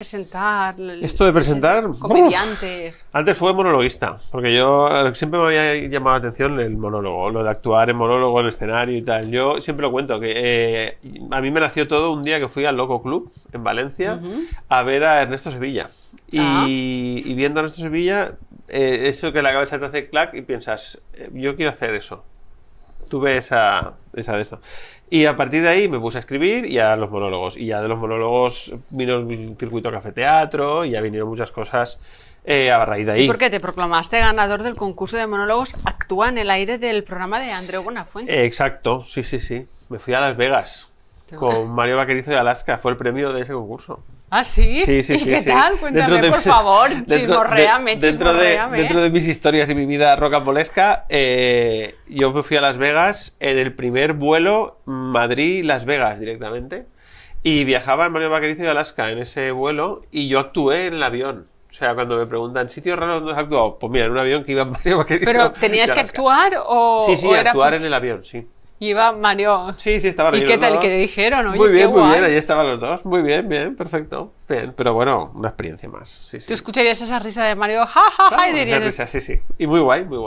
presentar. Esto de presentar. Comediante. Antes fue monologuista, porque yo eh, siempre me había llamado la atención el monólogo, lo de actuar en monólogo, en el escenario y tal. Yo siempre lo cuento, que eh, a mí me nació todo un día que fui al Loco Club en Valencia a ver a Ernesto Sevilla. Y, ah. viendo a Ernesto Sevilla, eh, eso que la cabeza te hace clac y piensas, yo quiero hacer eso tuve esa, esa de esto. Y a partir de ahí me puse a escribir y a los monólogos. Y ya de los monólogos vino el circuito café-teatro y ya vinieron muchas cosas eh, a raíz de ahí. Sí, porque te proclamaste ganador del concurso de monólogos Actúa en el aire del programa de Andreu Buenafuente. Eh, exacto, sí, sí, sí. Me fui a Las Vegas con Mario Baquerizo de Alaska. Fue el premio de ese concurso. ¿Ah, sí? Sí, sí, ¿Y ¿Qué tal? Cuéntame, por favor, dentro, de, dentro, De, dentro de mis historias y mi vida rocambolesca, eh, yo me fui a Las Vegas en el primer vuelo Madrid-Las Vegas directamente. Y en Mario Vaquerizo y Alaska en ese vuelo y yo actué en el avión. O sea, cuando me preguntan, ¿sitios raros donde has actuado? Pues mira, en un avión que iba Mario Vaquerizo. ¿Pero tenías que actuar o...? Sí, sí, actuar en el avión, sí. Y iba Mario. Sí, sí, estaba ¿Y qué tal? que le dijeron? muy bien, muy bien, ahí estaban los dos. Muy bien, bien, perfecto. Bien, pero bueno, una experiencia más. Sí, Tú escucharías esa risa de Mario, jajaja sí, sí. Y muy guay, muy guay.